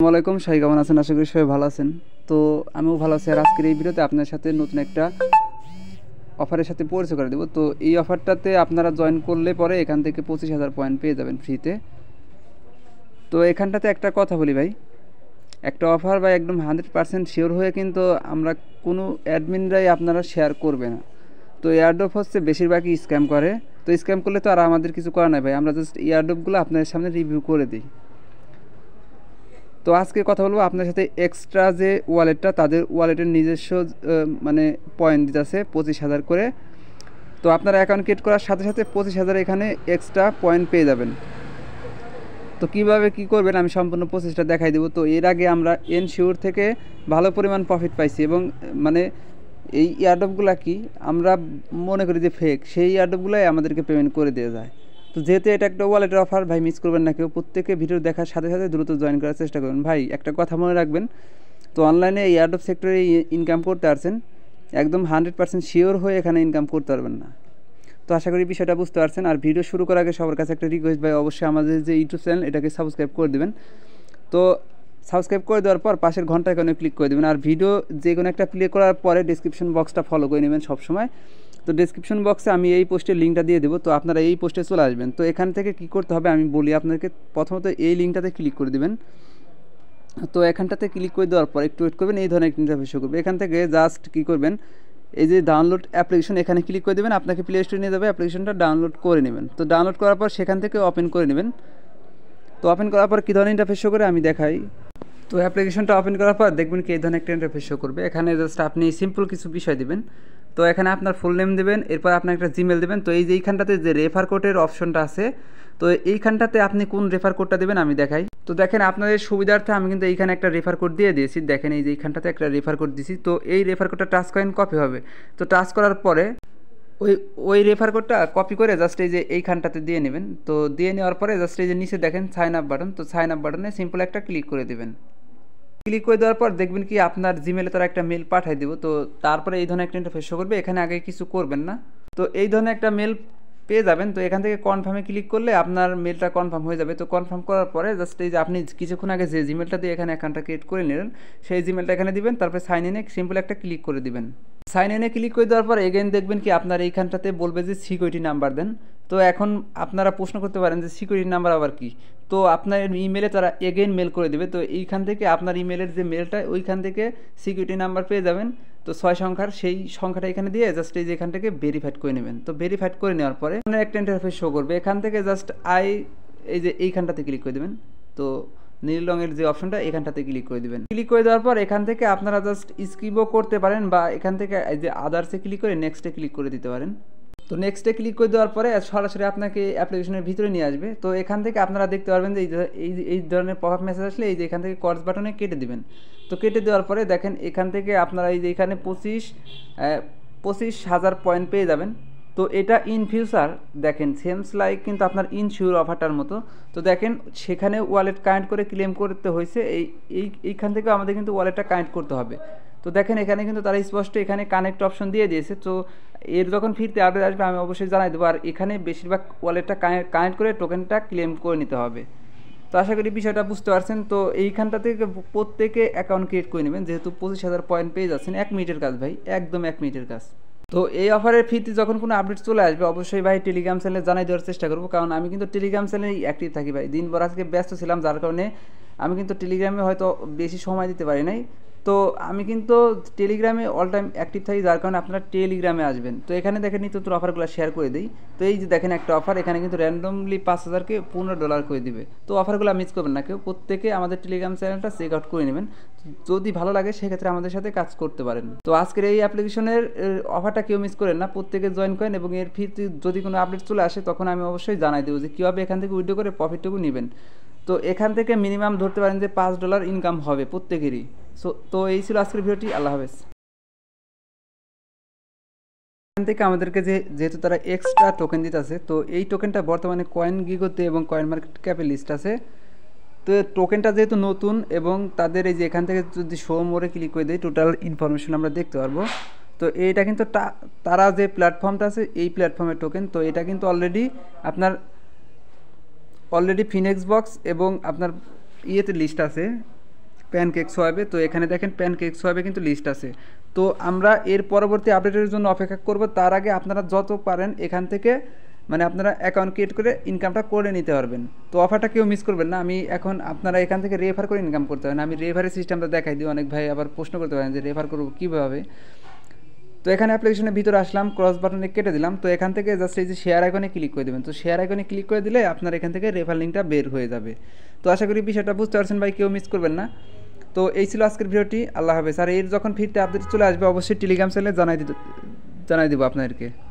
আসসালামাইকুম সাহি কেমন আছেন আশা করি সবাই ভালো আছেন তো আমিও ভালো আছি আর আজকের এই ভিডিওতে আপনার সাথে নতুন একটা অফারের সাথে পরিচয় করে দেবো তো এই অফারটাতে আপনারা জয়েন করলে পরে এখান থেকে পঁচিশ হাজার পয়েন্ট পেয়ে যাবেন ফ্রিতে তো এখানটাতে একটা কথা বলি ভাই একটা অফার বা একদম হান্ড্রেড পার্সেন্ট শিওর হয়ে কিন্তু আমরা কোনো অ্যাডমিনরাই আপনারা শেয়ার করবে না তো এয়ারডোপ হচ্ছে বেশিরভাগই স্ক্যাম করে তো স্ক্যাম করলে তো আর আমাদের কিছু করা নাই ভাই আমরা জাস্ট এয়ারডোপগুলো আপনাদের সামনে রিভিউ করে দিই তো আজকে কথা বলবো আপনার সাথে এক্সট্রা যে ওয়ালেটটা তাদের ওয়ালেটের নিজস্ব মানে পয়েন্ট দিতেছে পঁচিশ হাজার করে তো আপনার অ্যাকাউন্ট ক্রিয়েট করার সাথে সাথে পঁচিশ হাজার এখানে এক্সট্রা পয়েন্ট পেয়ে যাবেন তো কিভাবে কি করবেন আমি সম্পূর্ণ প্রসেসটা দেখাই দেবো তো এর আগে আমরা এনশিওর থেকে ভালো পরিমাণ প্রফিট পাইছি এবং মানে এই ইয়ারডপগুলো কি আমরা মনে করি যে ফেক সেই ইয়ারডপগুলাই আমাদেরকে পেমেন্ট করে দিয়ে যায় তো যেহেতু এটা একটা ওয়ালেটের অফার ভাই মিস করবেন না কেউ প্রত্যেকে ভিডিও দেখার সাথে সাথে দ্রুত জয়েন করার চেষ্টা করবেন ভাই একটা কথা মনে রাখবেন তো অনলাইনে এই অফ সেক্টরে ইনকাম করতে পারছেন একদম হান্ড্রেড পার্সেন্ট শিওর হয়ে এখানে ইনকাম করতে পারবেন না তো আশা করি বিষয়টা বুঝতে পারছেন আর ভিডিও শুরু করার আগে সবার কাছে একটা রিকোয়েস্ট ভাই অবশ্যই আমাদের যে ইউটিউব চ্যানেল এটাকে সাবস্ক্রাইব করে দেবেন তো সাবস্ক্রাইব করে দেওয়ার পর পাশের ঘন্টা এখানে ক্লিক করে দেবেন আর ভিডিও যে কোনো একটা প্লে করার পরে ডিসক্রিপশন বক্সটা ফলো করে নেবেন সবসময় তো ডিসক্রিপশন বক্সে আমি এই পোস্টের লিঙ্কটা দিয়ে দেবো তো আপনারা এই পোস্টে চলে আসবেন তো এখান থেকে কি করতে হবে আমি বলি আপনাদেরকে প্রথমত এই লিঙ্কটাতে ক্লিক করে দেবেন তো এখানটাতে ক্লিক করে দেওয়ার পর একটু ওয়েট করবেন এই ধরনের একটা ইন্টারফেস করবে এখান থেকে জাস্ট কী করবেন এই যে ডাউনলোড অ্যাপ্লিকেশন এখানে ক্লিক করে দেবেন আপনাকে প্লে স্টোরে নিয়ে যাবে অ্যাপ্লিকেশনটা ডাউনলোড করে নেবেন তো ডাউনলোড করার পর সেখান থেকে ওপেন করে নেবেন তো ওপেন করার পর কী ধরনের ইন্টারফেস করে আমি দেখাই তো অ্যাপ্লিকেশনটা ওপেন করার পর দেখবেন কি এই ধরনের একটা ইন্টারফেস করবে এখানে জাস্ট আপনি সিম্পল কিছু বিষয় দেবেন তো এখানে আপনার ফুল নেম দেবেন এরপর আপনার একটা জিমেল দেবেন তো এই যে এইখানটাতে যে রেফার কোডের অপশনটা আছে তো এইখানটাতে আপনি কোন রেফার কোডটা দেবেন আমি দেখাই তো দেখেন আপনাদের সুবিধার্থে আমি কিন্তু এইখানে একটা রেফার কোড দিয়ে দিয়েছি দেখেন এই যে এইখানটাতে একটা রেফার কোড দিয়েছি তো এই রেফার কোডটা টাচ করেন কপি হবে তো টাচ করার পরে ওই ওই রেফার কোডটা কপি করে জাস্ট এই যে এইখানটাতে দিয়ে নেবেন তো দিয়ে নেওয়ার পরে জাস্ট এই যে নিচে দেখেন সাইন আপ বাটন তো সাইন আপ বাটনে সিম্পল একটা ক্লিক করে দেবেন ক্লিক করে দেওয়ার পর দেখবেন কি আপনার জিমেলে তারা একটা মেল পাঠিয়ে দেবো তো তারপরে এই ধরনের একটা ইন্টারফেস শো করবে এখানে আগে কিছু করবেন না তো এই ধরনের একটা মেল পেয়ে যাবেন তো এখান থেকে কনফার্মে ক্লিক করলে আপনার মেলটা কনফার্ম হয়ে যাবে তো কনফার্ম করার পরে জাস্ট এই যে আপনি কিছুক্ষণ আগে যে জিমেলটা দিয়ে এখানে অ্যাকাউন্টটা ক্রিয়েট করে নিলেন সেই জিমেলটা এখানে দিবেন তারপরে সাইন ইনে সিম্পল একটা ক্লিক করে দিবেন সাইন এনে ক্লিক করে দেওয়ার পর এগেন দেখবেন কি আপনার এইখানটাতে বলবে যে সিকিউরিটি নাম্বার দেন তো এখন আপনারা প্রশ্ন করতে পারেন যে সিকিউরিটি নাম্বার আবার কি তো আপনার ইমেলে তারা এগেন মেল করে দেবে তো এইখান থেকে আপনার ইমেলের যে মেলটা ওইখান থেকে সিকিউরিটি নাম্বার পেয়ে যাবেন তো ছয় সংখ্যার সেই সংখ্যাটা এখানে দিয়ে জাস্ট এই যে এখান থেকে ভেরিফাইড করে নেবেন তো ভেরিফাইড করে নেওয়ার পরে একটা ইন্টারফেস শো করবে এখান থেকে জাস্ট আই এই যে এইখানটাতে ক্লিক করে দেবেন তো নীল রঙের যে অপশনটা এখানটাতে ক্লিক করে দেবেন ক্লিক করে দেওয়ার পর এখান থেকে আপনারা জাস্ট স্কিপও করতে পারেন বা এখান থেকে যে আদার্সে ক্লিক করে নেক্সটে ক্লিক করে দিতে পারেন তো নেক্সটে ক্লিক করে দেওয়ার পরে সরাসরি আপনাকে অ্যাপ্লিকেশনের ভিতরে নিয়ে আসবে তো এখান থেকে আপনারা দেখতে পারবেন যে এই এই ধরনের পপআপ মেসেজ আসলে এই যে এখান থেকে কর্স বাটনে কেটে দিবেন তো কেটে দেওয়ার পরে দেখেন এখান থেকে আপনারা এই যে এখানে পঁচিশ পঁচিশ হাজার পয়েন্ট পেয়ে যাবেন তো এটা ইন ফিউচার দেখেন সেমস লাইক কিন্তু আপনার ইনশিওর অফারটার মতো তো দেখেন সেখানে ওয়ালেট কানেক্ট করে ক্লেম করতে হয়েছে এই এই এইখান থেকেও আমাদের কিন্তু ওয়ালেটটা কানেক্ট করতে হবে তো দেখেন এখানে কিন্তু তারা স্পষ্ট এখানে কানেক্ট অপশন দিয়ে দিয়েছে তো এর যখন ফিরতে আপডেট আসবে আমি অবশ্যই জানাই দেবো আর এখানে বেশিরভাগ ওয়ালেটটা কানেক্ট করে টোকেনটা ক্লেম করে নিতে হবে তো আশা করি বিষয়টা বুঝতে পারছেন তো এইখানটা থেকে প্রত্যেকে অ্যাকাউন্ট ক্রিয়েট করে নেবেন যেহেতু পঁচিশ হাজার পয়েন্ট পেয়ে যাচ্ছেন এক মিনিটের কাজ ভাই একদম এক মিনিটের কাজ তো এই অফারের ফিতে যখন কোনো আপডেট চলে আসবে অবশ্যই ভাই টেলিগ্রাম চ্যানেলে জানাই দেওয়ার চেষ্টা করবো কারণ আমি কিন্তু টেলিগ্রাম চ্যানেলে অ্যাক্টিভ থাকি ভাই দিনভর আজকে ব্যস্ত ছিলাম যার কারণে আমি কিন্তু টেলিগ্রামে হয়তো বেশি সময় দিতে পারি নাই তো আমি কিন্তু টেলিগ্রামে অল টাইম অ্যাক্টিভ থাকি যার কারণে আপনারা টেলিগ্রামে আসবেন তো এখানে দেখেন নতুন অফারগুলো শেয়ার করে দিই তো এই যে দেখেন একটা অফার এখানে কিন্তু র্যান্ডমলি পাঁচ হাজারকে পনেরো ডলার করে দিবে তো অফারগুলো মিস করবেন না কেউ প্রত্যেকে আমাদের টেলিগ্রাম চ্যানেলটা চেক আউট করে নেবেন যদি ভালো লাগে সেক্ষেত্রে আমাদের সাথে কাজ করতে পারেন তো আজকের এই অ্যাপ্লিকেশনের অফারটা কেউ মিস করেন না প্রত্যেকে জয়েন করেন এবং এর ফি যদি কোনো আপডেট চলে আসে তখন আমি অবশ্যই জানাই দেবো যে কীভাবে এখান থেকে উইড্রো করে প্রফিটটুকু নেবেন তো এখান থেকে মিনিমাম ধরতে পারেন যে পাঁচ ডলার ইনকাম হবে প্রত্যেকেরই সো তো এই ছিল আজকের ভিডিওটি আল্লাহ হাফেজ এখান থেকে আমাদেরকে যে যেহেতু তারা এক্সট্রা টোকেন দিতে আছে তো এই টোকেনটা বর্তমানে কয়েন গিগোতে এবং কয়েন মার্কেট ক্যাপে লিস্ট আছে তো টোকেনটা যেহেতু নতুন এবং তাদের এই যে এখান থেকে যদি শো মোড়ে ক্লিক করে দেয় টোটাল ইনফরমেশন আমরা দেখতে পারবো তো এইটা কিন্তু তারা যে প্ল্যাটফর্মটা আছে এই প্ল্যাটফর্মের টোকেন তো এটা কিন্তু অলরেডি আপনার অলরেডি ফিনেক্স বক্স এবং আপনার ইয়েতে লিস্ট আছে প্যানকেক হবে তো এখানে দেখেন প্যানকেক হবে কিন্তু লিস্ট আছে তো আমরা এর পরবর্তী আপডেটের জন্য অপেক্ষা করব তার আগে আপনারা যত পারেন এখান থেকে মানে আপনারা অ্যাকাউন্ট ক্রিয়েট করে ইনকামটা করে নিতে পারবেন তো অফারটা কেউ মিস করবেন না আমি এখন আপনারা এখান থেকে রেফার করে ইনকাম করতে পারেন আমি রেফারের সিস্টেমটা দেখাই দিই অনেক ভাই আবার প্রশ্ন করতে পারেন যে রেফার করবো কীভাবে তো এখানে অ্যাপ্লিকেশনের ভিতরে আসলাম ক্রস বাটনে কেটে দিলাম তো এখান থেকে জাস্ট এই যে শেয়ার আইকনে ক্লিক করে দেবেন তো শেয়ার আইকনে ক্লিক করে দিলে আপনার এখান থেকে রেফার লিঙ্কটা বের হয়ে যাবে তো আশা করি বিষয়টা বুঝতে পারছেন ভাই কেউ মিস করবেন না তো এই ছিল আজকের ভিডিওটি আল্লাহ হাফেজ আর এর যখন ফিরতে আপডেট চলে আসবে অবশ্যই টেলিগ্রাম চ্যানেলে জানাই দিতে জানাই দেবো আপনাদেরকে